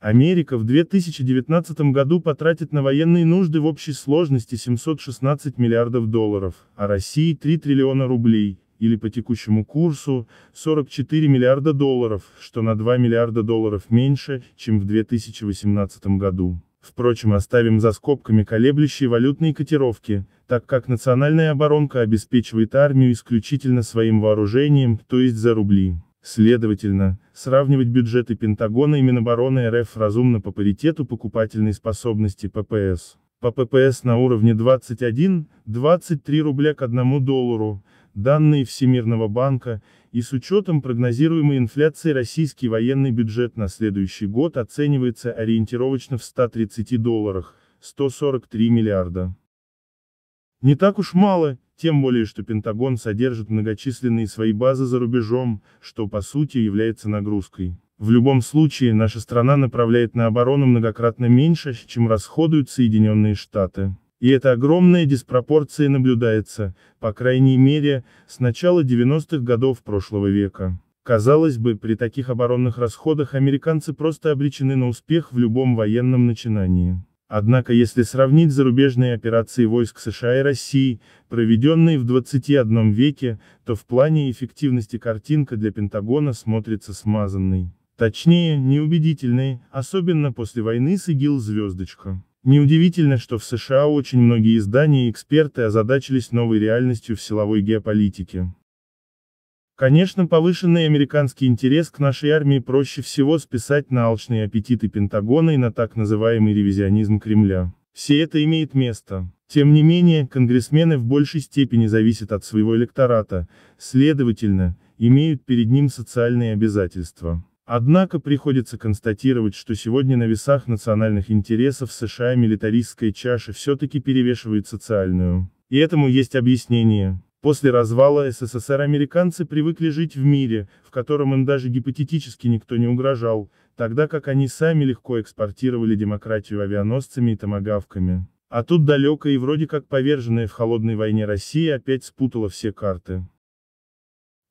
Америка в 2019 году потратит на военные нужды в общей сложности 716 миллиардов долларов, а России 3 триллиона рублей, или по текущему курсу 44 миллиарда долларов, что на 2 миллиарда долларов меньше, чем в 2018 году. Впрочем, оставим за скобками колеблющие валютные котировки, так как национальная оборонка обеспечивает армию исключительно своим вооружением, то есть за рубли. Следовательно, сравнивать бюджеты Пентагона и Минобороны РФ разумно по паритету покупательной способности ППС. По ППС на уровне 21-23 рубля к 1 доллару, данные Всемирного банка, и с учетом прогнозируемой инфляции российский военный бюджет на следующий год оценивается ориентировочно в 130 долларах, 143 миллиарда. Не так уж мало, тем более, что Пентагон содержит многочисленные свои базы за рубежом, что по сути является нагрузкой. В любом случае, наша страна направляет на оборону многократно меньше, чем расходуют Соединенные Штаты. И эта огромная диспропорция наблюдается, по крайней мере, с начала 90-х годов прошлого века. Казалось бы, при таких оборонных расходах американцы просто обречены на успех в любом военном начинании. Однако если сравнить зарубежные операции войск США и России, проведенные в 21 веке, то в плане эффективности картинка для Пентагона смотрится смазанной. Точнее, неубедительной, особенно после войны с ИГИЛ «Звездочка». Неудивительно, что в США очень многие издания и эксперты озадачились новой реальностью в силовой геополитике. Конечно, повышенный американский интерес к нашей армии проще всего списать на алчные аппетиты Пентагона и на так называемый ревизионизм Кремля. Все это имеет место. Тем не менее, конгрессмены в большей степени зависят от своего электората, следовательно, имеют перед ним социальные обязательства. Однако приходится констатировать, что сегодня на весах национальных интересов США милитаристская чаша все-таки перевешивает социальную. И этому есть объяснение. После развала СССР американцы привыкли жить в мире, в котором им даже гипотетически никто не угрожал, тогда как они сами легко экспортировали демократию авианосцами и томогавками. А тут далекая и вроде как поверженная в холодной войне Россия опять спутала все карты.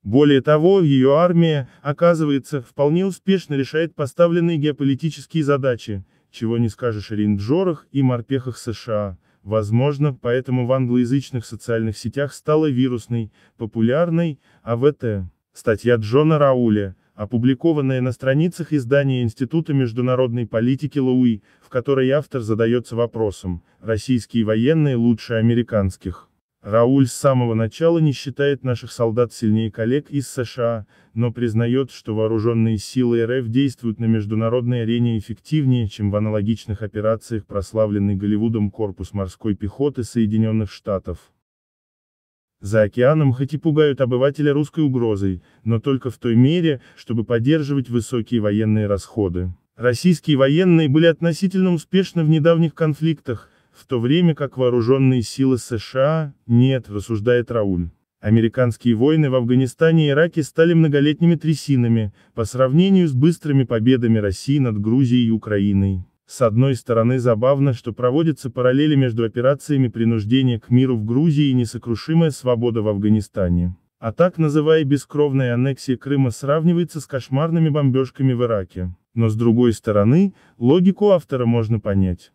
Более того, ее армия, оказывается, вполне успешно решает поставленные геополитические задачи, чего не скажешь о рейнджерах и морпехах США, Возможно, поэтому в англоязычных социальных сетях стала вирусной, популярной, а в АВТ. Статья Джона Рауля, опубликованная на страницах издания Института международной политики Луи, в которой автор задается вопросом, российские военные лучше американских. Рауль с самого начала не считает наших солдат сильнее коллег из США, но признает, что вооруженные силы РФ действуют на международной арене эффективнее, чем в аналогичных операциях прославленный Голливудом корпус морской пехоты Соединенных Штатов. За океаном хоть и пугают обывателя русской угрозой, но только в той мере, чтобы поддерживать высокие военные расходы. Российские военные были относительно успешны в недавних конфликтах, в то время как вооруженные силы США, нет, рассуждает Рауль. Американские войны в Афганистане и Ираке стали многолетними трясинами, по сравнению с быстрыми победами России над Грузией и Украиной. С одной стороны забавно, что проводятся параллели между операциями принуждения к миру в Грузии и несокрушимая свобода в Афганистане. А так называемая бескровная аннексия Крыма сравнивается с кошмарными бомбежками в Ираке. Но с другой стороны, логику автора можно понять.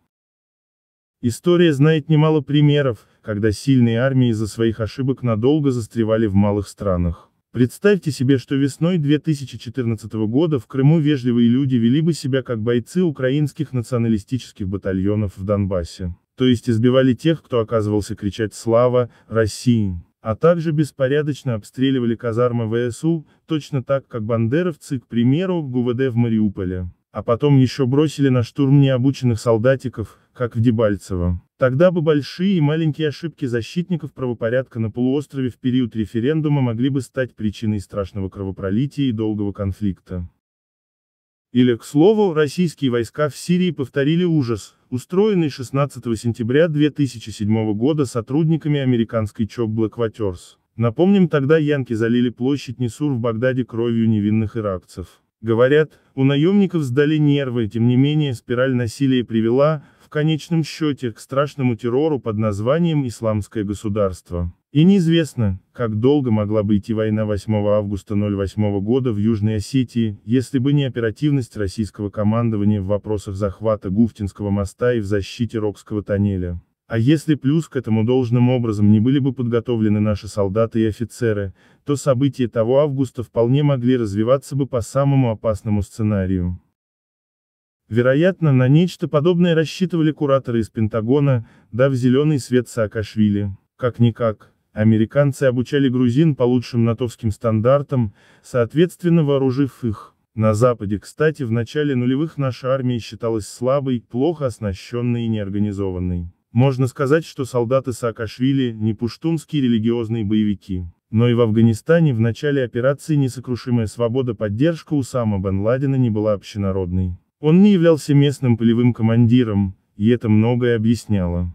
История знает немало примеров, когда сильные армии из-за своих ошибок надолго застревали в малых странах. Представьте себе, что весной 2014 года в Крыму вежливые люди вели бы себя как бойцы украинских националистических батальонов в Донбассе. То есть избивали тех, кто оказывался кричать «Слава! России!», а также беспорядочно обстреливали казармы ВСУ, точно так, как бандеровцы, к примеру, ГУВД в Мариуполе. А потом еще бросили на штурм необученных солдатиков, как в Дебальцево. Тогда бы большие и маленькие ошибки защитников правопорядка на полуострове в период референдума могли бы стать причиной страшного кровопролития и долгого конфликта. Или, к слову, российские войска в Сирии повторили ужас, устроенный 16 сентября 2007 года сотрудниками американской ЧОП Blackwaters. Напомним, тогда янки залили площадь Несур в Багдаде кровью невинных иракцев. Говорят, у наемников сдали нервы, тем не менее спираль насилия привела, конечном счете к страшному террору под названием «Исламское государство». И неизвестно, как долго могла бы идти война 8 августа 08 года в Южной Осетии, если бы не оперативность российского командования в вопросах захвата Гуфтинского моста и в защите Рокского тоннеля. А если плюс к этому должным образом не были бы подготовлены наши солдаты и офицеры, то события того августа вполне могли развиваться бы по самому опасному сценарию. Вероятно, на нечто подобное рассчитывали кураторы из Пентагона, дав зеленый свет Саакашвили. Как-никак, американцы обучали грузин по лучшим натовским стандартам, соответственно вооружив их. На Западе, кстати, в начале нулевых наша армия считалась слабой, плохо оснащенной и неорганизованной. Можно сказать, что солдаты Саакашвили – не пуштунские религиозные боевики. Но и в Афганистане в начале операции «Несокрушимая свобода» поддержка Усама бен Ладена не была общенародной. Он не являлся местным полевым командиром, и это многое объясняло.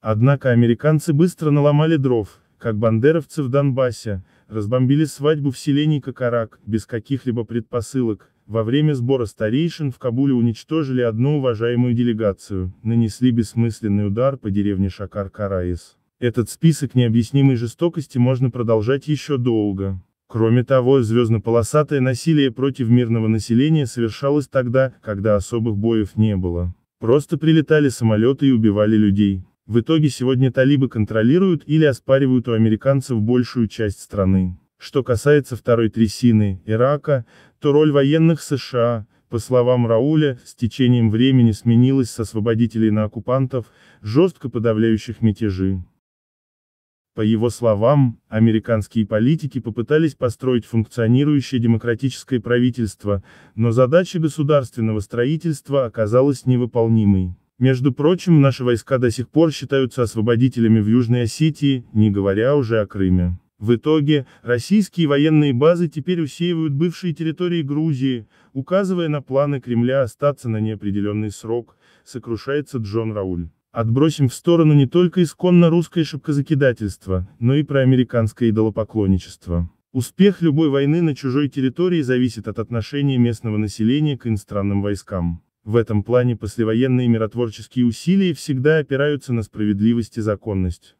Однако американцы быстро наломали дров, как бандеровцы в Донбассе, разбомбили свадьбу в селении Кокарак, без каких-либо предпосылок, во время сбора старейшин в Кабуле уничтожили одну уважаемую делегацию, нанесли бессмысленный удар по деревне Шакар-Караис. Этот список необъяснимой жестокости можно продолжать еще долго. Кроме того, звездно-полосатое насилие против мирного населения совершалось тогда, когда особых боев не было. Просто прилетали самолеты и убивали людей. В итоге сегодня талибы контролируют или оспаривают у американцев большую часть страны. Что касается второй трясины, Ирака, то роль военных США, по словам Рауля, с течением времени сменилась с освободителей на оккупантов, жестко подавляющих мятежи. По его словам, американские политики попытались построить функционирующее демократическое правительство, но задача государственного строительства оказалась невыполнимой. Между прочим, наши войска до сих пор считаются освободителями в Южной Осетии, не говоря уже о Крыме. В итоге, российские военные базы теперь усеивают бывшие территории Грузии, указывая на планы Кремля остаться на неопределенный срок, сокрушается Джон Рауль. Отбросим в сторону не только исконно русское шапкозакидательство, но и проамериканское идолопоклонничество. Успех любой войны на чужой территории зависит от отношения местного населения к иностранным войскам. В этом плане послевоенные миротворческие усилия всегда опираются на справедливость и законность.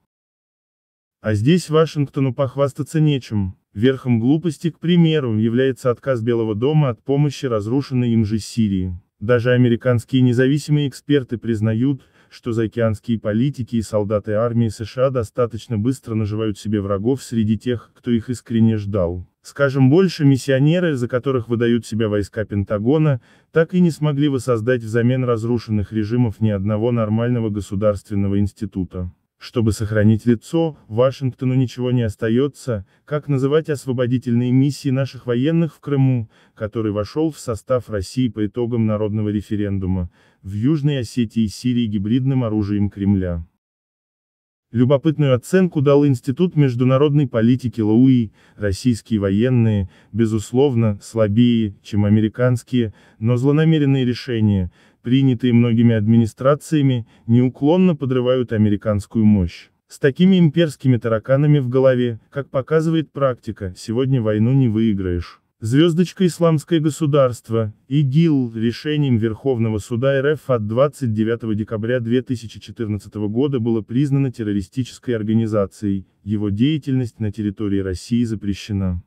А здесь Вашингтону похвастаться нечем. Верхом глупости, к примеру, является отказ Белого дома от помощи разрушенной им же Сирии. Даже американские независимые эксперты признают, что заокеанские политики и солдаты армии США достаточно быстро наживают себе врагов среди тех, кто их искренне ждал. Скажем больше, миссионеры, за которых выдают себя войска Пентагона, так и не смогли воссоздать взамен разрушенных режимов ни одного нормального государственного института. Чтобы сохранить лицо, Вашингтону ничего не остается, как называть освободительные миссии наших военных в Крыму, который вошел в состав России по итогам народного референдума, в Южной Осетии и Сирии гибридным оружием Кремля. Любопытную оценку дал Институт международной политики Лауи, российские военные, безусловно, слабее, чем американские, но злонамеренные решения, принятые многими администрациями, неуклонно подрывают американскую мощь. С такими имперскими тараканами в голове, как показывает практика, сегодня войну не выиграешь. Звездочка Исламское государство, ИГИЛ, решением Верховного суда РФ от 29 декабря 2014 года было признано террористической организацией, его деятельность на территории России запрещена.